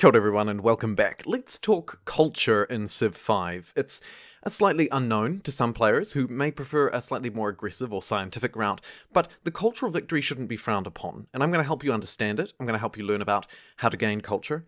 Kia ora everyone and welcome back. Let's talk culture in Civ 5. It's a slightly unknown to some players who may prefer a slightly more aggressive or scientific route, but the cultural victory shouldn't be frowned upon, and I'm going to help you understand it. I'm going to help you learn about how to gain culture,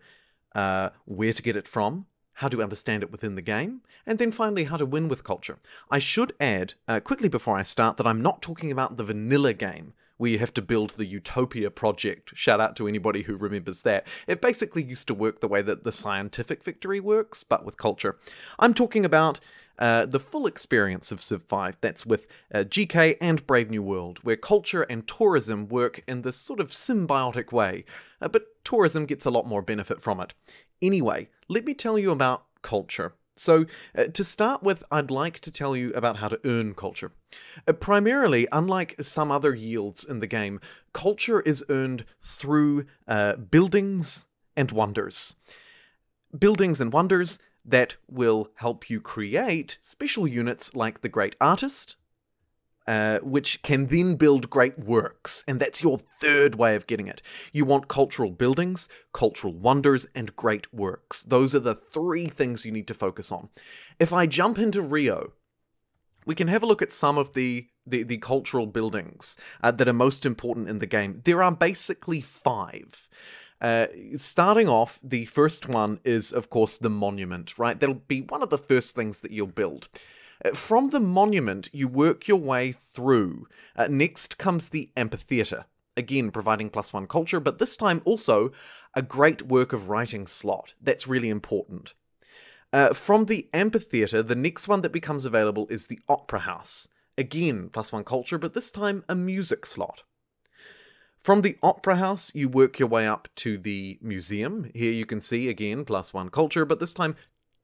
uh, where to get it from, how to understand it within the game, and then finally how to win with culture. I should add, uh, quickly before I start, that I'm not talking about the vanilla game where you have to build the Utopia project. Shout out to anybody who remembers that. It basically used to work the way that the scientific victory works, but with culture. I'm talking about uh, the full experience of Civ 5. That's with uh, GK and Brave New World, where culture and tourism work in this sort of symbiotic way, uh, but tourism gets a lot more benefit from it. Anyway, let me tell you about culture. So, uh, to start with, I'd like to tell you about how to earn culture. Uh, primarily, unlike some other yields in the game, culture is earned through uh, buildings and wonders. Buildings and wonders that will help you create special units like the Great Artist, uh, which can then build great works. And that's your third way of getting it. You want cultural buildings, cultural wonders, and great works. Those are the three things you need to focus on. If I jump into Rio, we can have a look at some of the the, the cultural buildings uh, that are most important in the game. There are basically five. Uh, starting off, the first one is, of course, the monument, right? That'll be one of the first things that you'll build. Uh, from the monument, you work your way through. Uh, next comes the amphitheatre, again providing plus one culture, but this time also a great work of writing slot. That's really important. Uh, from the amphitheatre, the next one that becomes available is the Opera House. Again, plus one culture, but this time a music slot. From the Opera House, you work your way up to the museum. Here you can see, again, plus one culture, but this time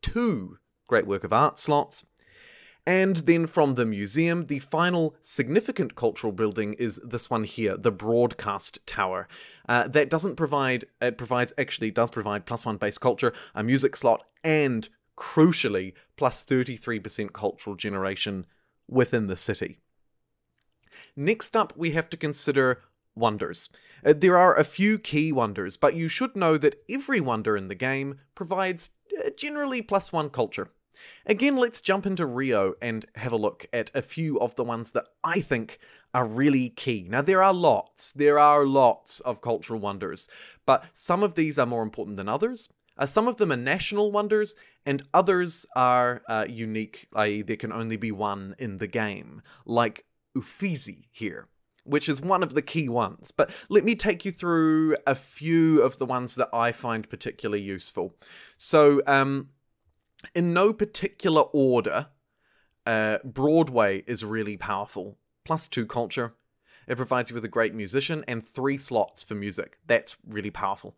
two great work of art slots. And then from the museum, the final significant cultural building is this one here, the Broadcast Tower. Uh, that doesn't provide, it provides, actually does provide plus one base culture, a music slot, and crucially, plus 33% cultural generation within the city. Next up, we have to consider wonders. Uh, there are a few key wonders, but you should know that every wonder in the game provides uh, generally plus one culture. Again, let's jump into Rio and have a look at a few of the ones that I think are really key. Now, there are lots, there are lots of cultural wonders, but some of these are more important than others. Uh, some of them are national wonders, and others are uh, unique, i.e., there can only be one in the game, like Uffizi here which is one of the key ones. But let me take you through a few of the ones that I find particularly useful. So, um, in no particular order, uh, Broadway is really powerful. Plus two culture. It provides you with a great musician and three slots for music. That's really powerful.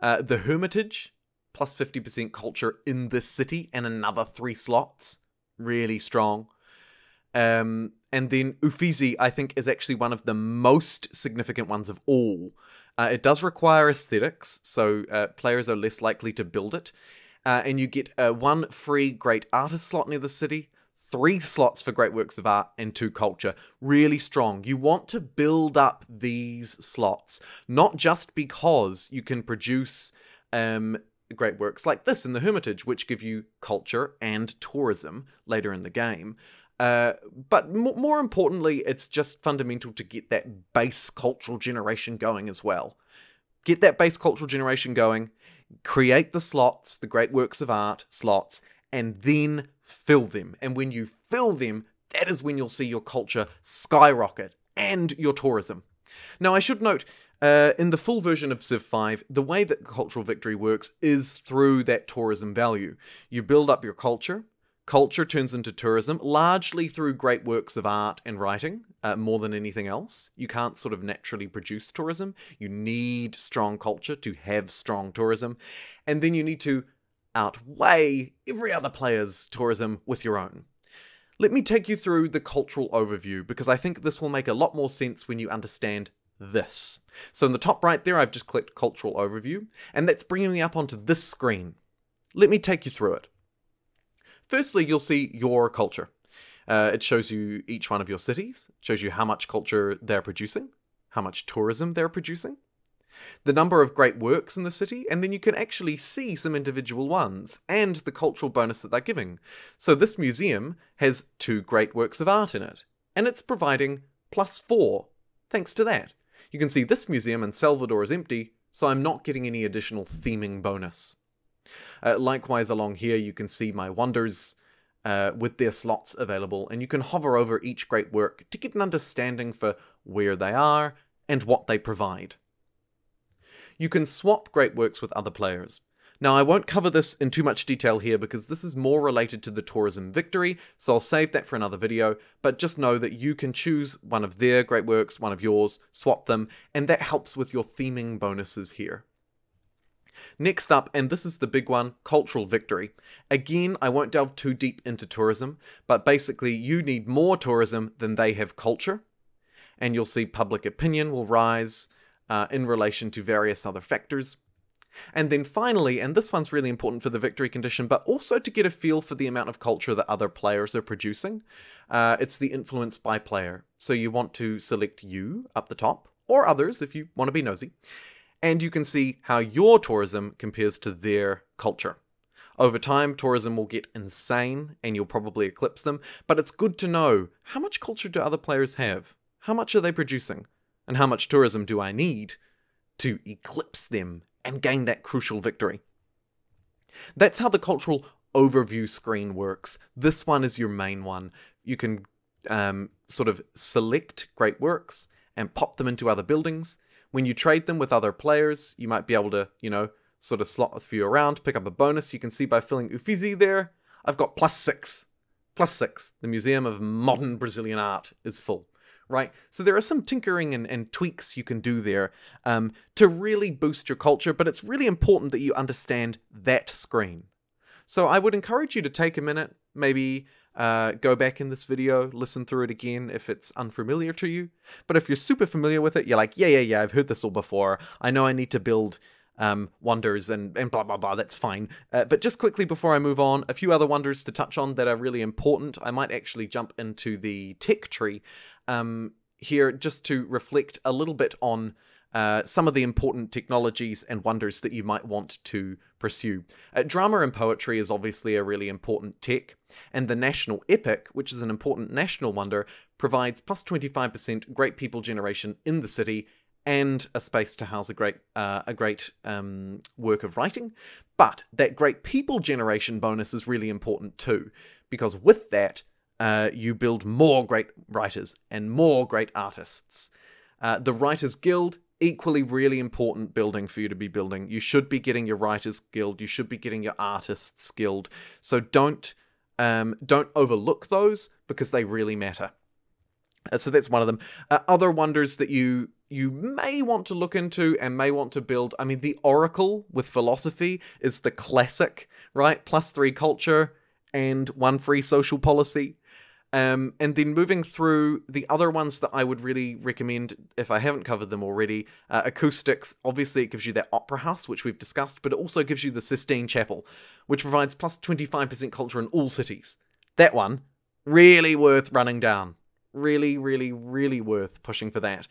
Uh, the Hermitage, plus 50% culture in this city and another three slots. Really strong. Um, and then Uffizi, I think, is actually one of the most significant ones of all. Uh, it does require aesthetics, so uh, players are less likely to build it uh, and you get uh, one free great artist slot near the city, three slots for great works of art, and two culture. Really strong. You want to build up these slots, not just because you can produce um, great works like this in the Hermitage, which give you culture and tourism later in the game. Uh, but more importantly, it's just fundamental to get that base cultural generation going as well. Get that base cultural generation going, create the slots, the great works of art slots, and then fill them. And when you fill them, that is when you'll see your culture skyrocket and your tourism. Now, I should note, uh, in the full version of Civ 5, the way that cultural victory works is through that tourism value. You build up your culture, Culture turns into tourism largely through great works of art and writing, uh, more than anything else. You can't sort of naturally produce tourism. You need strong culture to have strong tourism. And then you need to outweigh every other player's tourism with your own. Let me take you through the cultural overview because I think this will make a lot more sense when you understand this. So in the top right there, I've just clicked cultural overview, and that's bringing me up onto this screen. Let me take you through it. Firstly, you'll see your culture. Uh, it shows you each one of your cities, shows you how much culture they're producing, how much tourism they're producing, the number of great works in the city, and then you can actually see some individual ones and the cultural bonus that they're giving. So this museum has two great works of art in it, and it's providing plus four thanks to that. You can see this museum in Salvador is empty, so I'm not getting any additional theming bonus. Uh, likewise along here you can see my wonders uh, with their slots available and you can hover over each great work to get an understanding for where they are and what they provide. You can swap great works with other players. Now I won't cover this in too much detail here because this is more related to the tourism victory, so I'll save that for another video, but just know that you can choose one of their great works, one of yours, swap them, and that helps with your theming bonuses here. Next up, and this is the big one cultural victory. Again, I won't delve too deep into tourism, but basically, you need more tourism than they have culture. And you'll see public opinion will rise uh, in relation to various other factors. And then finally, and this one's really important for the victory condition, but also to get a feel for the amount of culture that other players are producing, uh, it's the influence by player. So you want to select you up the top, or others if you want to be nosy, and you can see how your tourism compares to their culture. Over time, tourism will get insane and you'll probably eclipse them, but it's good to know how much culture do other players have? How much are they producing? And how much tourism do I need to eclipse them and gain that crucial victory? That's how the cultural overview screen works. This one is your main one. You can um, sort of select great works and pop them into other buildings, when you trade them with other players, you might be able to, you know, sort of slot a few around, pick up a bonus. You can see by filling Ufizi there, I've got plus six. Plus six. The Museum of Modern Brazilian Art is full, right? So there are some tinkering and, and tweaks you can do there um, to really boost your culture, but it's really important that you understand that screen. So I would encourage you to take a minute, maybe uh, go back in this video, listen through it again if it's unfamiliar to you. But if you're super familiar with it, you're like, yeah, yeah, yeah, I've heard this all before. I know I need to build um, wonders and, and blah, blah, blah. That's fine. Uh, but just quickly before I move on, a few other wonders to touch on that are really important. I might actually jump into the tech tree um, here just to reflect a little bit on uh, some of the important technologies and wonders that you might want to pursue. Uh, drama and poetry is obviously a really important tech, and the national epic, which is an important national wonder, provides plus 25% great people generation in the city and a space to house a great uh, a great um, work of writing. But that great people generation bonus is really important too, because with that uh, you build more great writers and more great artists. Uh, the Writers Guild equally really important building for you to be building. You should be getting your writers guild, you should be getting your artists guild. So don't um, don't overlook those because they really matter. Uh, so that's one of them. Uh, other wonders that you you may want to look into and may want to build. I mean, the Oracle with philosophy is the classic, right? Plus three culture and one free social policy. Um, and then moving through the other ones that I would really recommend if I haven't covered them already uh, acoustics, obviously, it gives you that opera house, which we've discussed, but it also gives you the Sistine Chapel, which provides plus 25% culture in all cities. That one, really worth running down. Really, really, really worth pushing for that.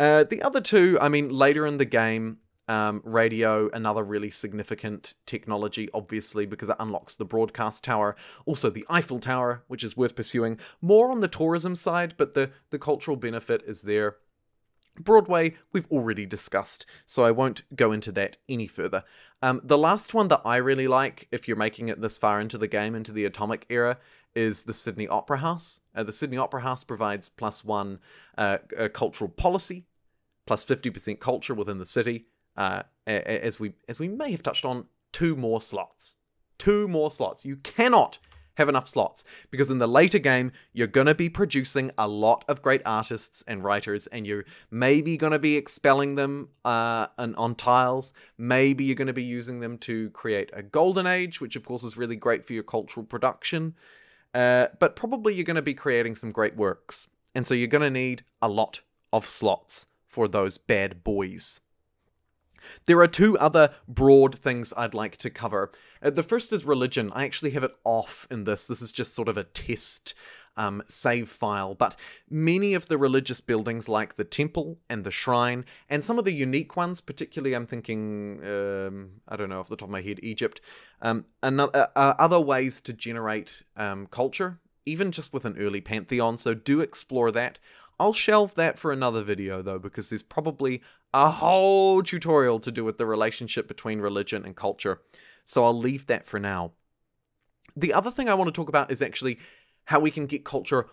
Uh, the other two, I mean, later in the game, um, radio, another really significant technology, obviously, because it unlocks the broadcast tower. Also, the Eiffel Tower, which is worth pursuing. More on the tourism side, but the, the cultural benefit is there. Broadway, we've already discussed, so I won't go into that any further. Um, the last one that I really like, if you're making it this far into the game, into the Atomic era, is the Sydney Opera House. Uh, the Sydney Opera House provides plus one uh, uh cultural policy, plus 50% culture within the city, uh, as we as we may have touched on, two more slots. Two more slots. You cannot have enough slots because in the later game you're going to be producing a lot of great artists and writers and you're maybe going to be expelling them uh, on tiles maybe you're going to be using them to create a golden age which of course is really great for your cultural production uh, but probably you're going to be creating some great works and so you're going to need a lot of slots for those bad boys there are two other broad things I'd like to cover. Uh, the first is religion. I actually have it off in this. This is just sort of a test um, save file, but many of the religious buildings, like the temple and the shrine, and some of the unique ones, particularly I'm thinking, um, I don't know off the top of my head, Egypt, um, another, uh, other ways to generate um culture, even just with an early pantheon. So do explore that. I'll shelve that for another video though, because there's probably a whole tutorial to do with the relationship between religion and culture. So I'll leave that for now. The other thing I want to talk about is actually how we can get culture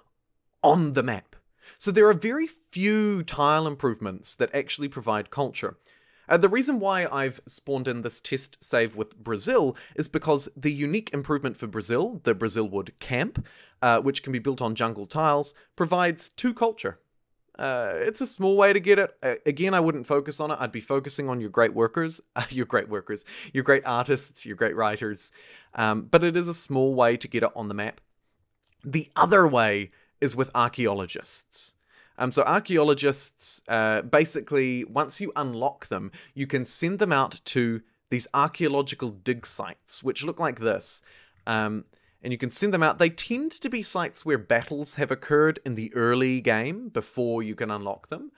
on the map. So there are very few tile improvements that actually provide culture. Uh, the reason why I've spawned in this test save with Brazil is because the unique improvement for Brazil, the Brazilwood Camp, uh, which can be built on jungle tiles, provides two culture. Uh, it's a small way to get it. Uh, again, I wouldn't focus on it. I'd be focusing on your great workers, uh, your great workers, your great artists, your great writers. Um, but it is a small way to get it on the map. The other way is with archaeologists. Um, so archaeologists, uh, basically, once you unlock them, you can send them out to these archaeological dig sites, which look like this. Um, and you can send them out. They tend to be sites where battles have occurred in the early game before you can unlock them.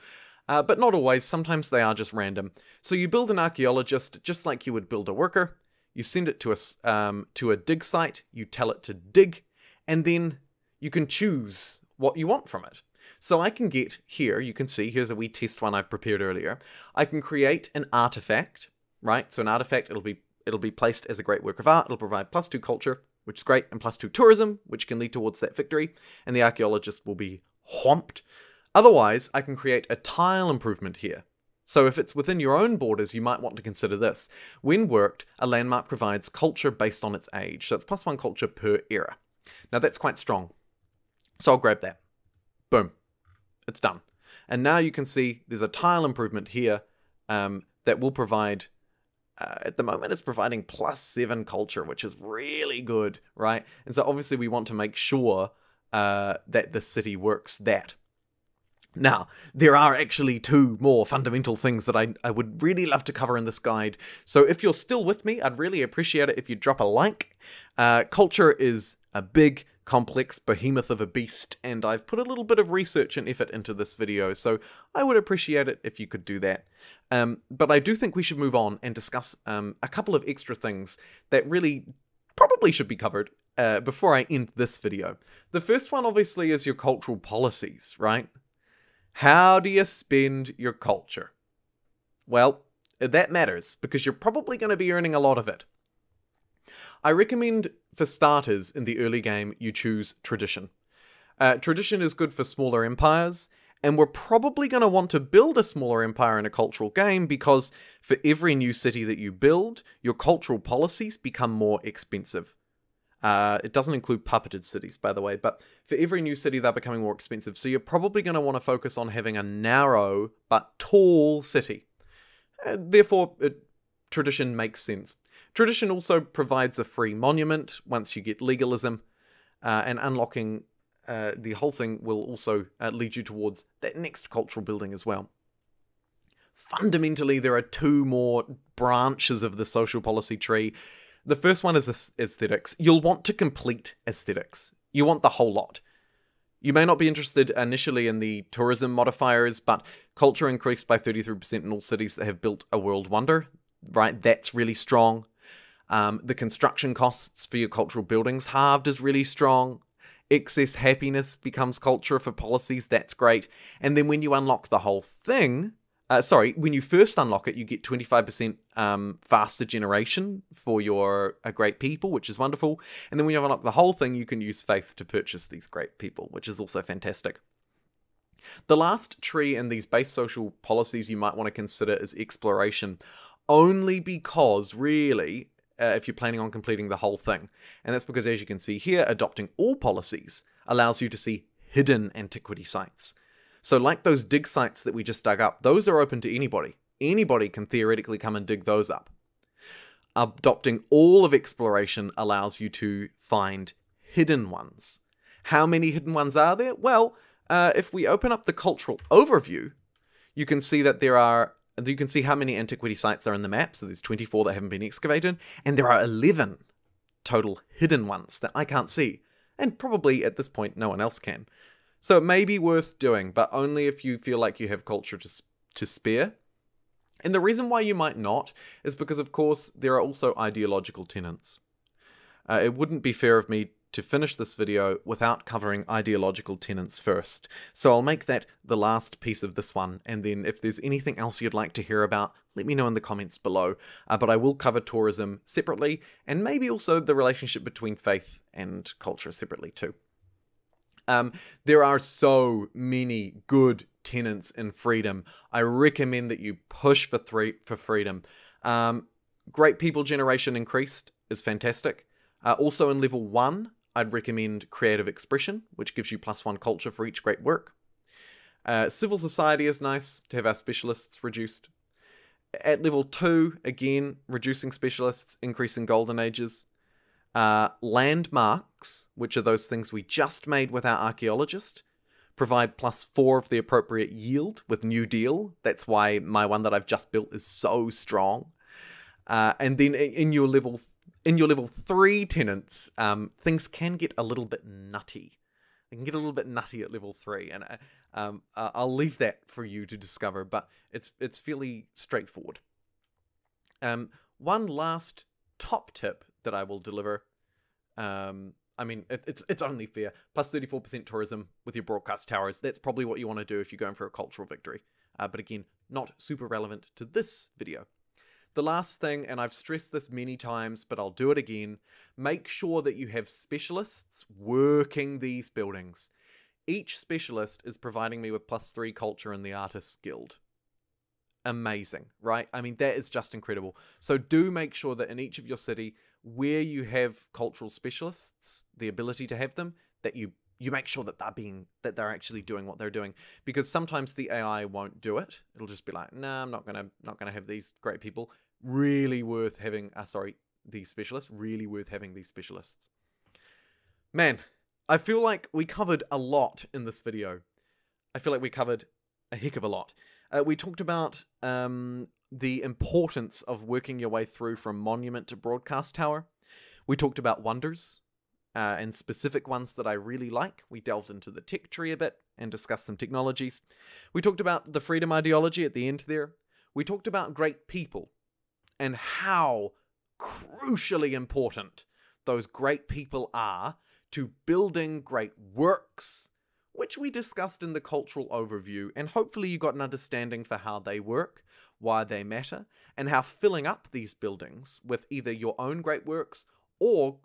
Uh, but not always, sometimes they are just random. So you build an archaeologist just like you would build a worker. You send it to a, um, to a dig site, you tell it to dig, and then you can choose what you want from it. So I can get here, you can see, here's a wee test one I've prepared earlier. I can create an artifact, right? So an artifact, it'll be it'll be placed as a great work of art, it'll provide plus two culture, which is great, and plus two tourism, which can lead towards that victory, and the archaeologist will be whomped. Otherwise, I can create a tile improvement here. So if it's within your own borders, you might want to consider this. When worked, a landmark provides culture based on its age, so it's plus one culture per era. Now that's quite strong. So I'll grab that. Boom. It's done. And now you can see there's a tile improvement here um, that will provide, uh, at the moment it's providing plus seven culture, which is really good, right? And so obviously we want to make sure uh, that the city works that. Now, there are actually two more fundamental things that I, I would really love to cover in this guide. So if you're still with me, I'd really appreciate it if you drop a like. Uh, culture is a big complex behemoth of a beast, and I've put a little bit of research and effort into this video, so I would appreciate it if you could do that. Um, but I do think we should move on and discuss um, a couple of extra things that really probably should be covered uh, before I end this video. The first one, obviously, is your cultural policies, right? How do you spend your culture? Well, that matters because you're probably going to be earning a lot of it. I recommend, for starters, in the early game, you choose Tradition. Uh, tradition is good for smaller empires, and we're probably going to want to build a smaller empire in a cultural game because for every new city that you build, your cultural policies become more expensive. Uh, it doesn't include puppeted cities, by the way, but for every new city, they're becoming more expensive. So you're probably going to want to focus on having a narrow but tall city. Uh, therefore, it, tradition makes sense. Tradition also provides a free monument once you get legalism, uh, and unlocking uh, the whole thing will also uh, lead you towards that next cultural building as well. Fundamentally, there are two more branches of the social policy tree. The first one is aesthetics. You'll want to complete aesthetics. You want the whole lot. You may not be interested initially in the tourism modifiers, but culture increased by 33% in all cities that have built a world wonder, right? That's really strong. Um, the construction costs for your cultural buildings halved is really strong. Excess happiness becomes culture for policies, that's great. And then when you unlock the whole thing, uh, sorry, when you first unlock it, you get 25% um, faster generation for your uh, great people, which is wonderful. And then when you unlock the whole thing, you can use faith to purchase these great people, which is also fantastic. The last tree in these base social policies you might want to consider is exploration, only because, really, uh, if you're planning on completing the whole thing. And that's because, as you can see here, adopting all policies allows you to see hidden antiquity sites. So, like those dig sites that we just dug up, those are open to anybody. Anybody can theoretically come and dig those up. Adopting all of exploration allows you to find hidden ones. How many hidden ones are there? Well, uh, if we open up the cultural overview, you can see that there are you can see how many antiquity sites are in the map. So there's 24 that haven't been excavated, and there are 11 total hidden ones that I can't see, and probably at this point no one else can. So it may be worth doing, but only if you feel like you have culture to, to spare. And the reason why you might not is because, of course, there are also ideological tenants. Uh, it wouldn't be fair of me to finish this video without covering ideological tenets first, so I'll make that the last piece of this one, and then if there's anything else you'd like to hear about, let me know in the comments below, uh, but I will cover tourism separately, and maybe also the relationship between faith and culture separately too. Um, there are so many good tenants in freedom. I recommend that you push for three for freedom. Um, great people generation increased is fantastic. Uh, also in level one, I'd recommend Creative Expression, which gives you plus one culture for each great work. Uh, Civil Society is nice to have our specialists reduced. At level 2, again, reducing specialists, increasing golden ages. Uh, landmarks, which are those things we just made with our archaeologist, provide plus 4 of the appropriate yield with New Deal. That's why my one that I've just built is so strong. Uh, and then in your level in your level three tenants, um, things can get a little bit nutty. They can get a little bit nutty at level three, and uh, um, I, um, I'll leave that for you to discover. But it's it's fairly straightforward. Um, one last top tip that I will deliver. Um, I mean, it, it's it's only fair. Plus thirty four percent tourism with your broadcast towers. That's probably what you want to do if you're going for a cultural victory. Uh, but again, not super relevant to this video. The last thing, and I've stressed this many times, but I'll do it again make sure that you have specialists working these buildings. Each specialist is providing me with plus three culture in the Artists Guild. Amazing, right? I mean, that is just incredible. So, do make sure that in each of your city, where you have cultural specialists, the ability to have them, that you you make sure that they're being that they're actually doing what they're doing because sometimes the AI won't do it. It'll just be like, "Nah, I'm not gonna not gonna have these great people." really worth having. Uh, sorry, these specialists. Really worth having these specialists. Man, I feel like we covered a lot in this video. I feel like we covered a heck of a lot. Uh, we talked about um, the importance of working your way through from monument to broadcast tower. We talked about wonders uh, and specific ones that I really like. We delved into the tech tree a bit and discussed some technologies. We talked about the freedom ideology at the end there. We talked about great people and how crucially important those great people are to building great works, which we discussed in the cultural overview, and hopefully you got an understanding for how they work, why they matter, and how filling up these buildings with either your own great works or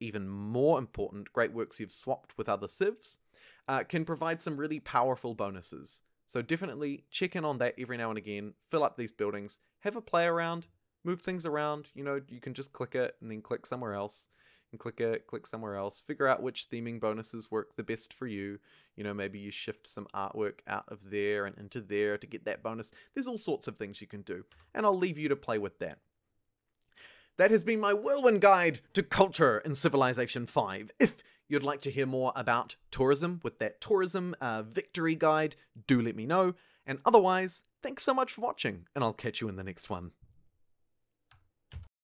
even more important, great works you've swapped with other civs, uh, can provide some really powerful bonuses. So definitely check in on that every now and again, fill up these buildings, have a play around, move things around. You know, you can just click it and then click somewhere else and click it, click somewhere else. Figure out which theming bonuses work the best for you. You know, maybe you shift some artwork out of there and into there to get that bonus. There's all sorts of things you can do, and I'll leave you to play with that. That has been my whirlwind guide to culture in Civilization 5. If you'd like to hear more about tourism with that tourism uh, victory guide, do let me know. And otherwise, thanks so much for watching, and I'll catch you in the next one.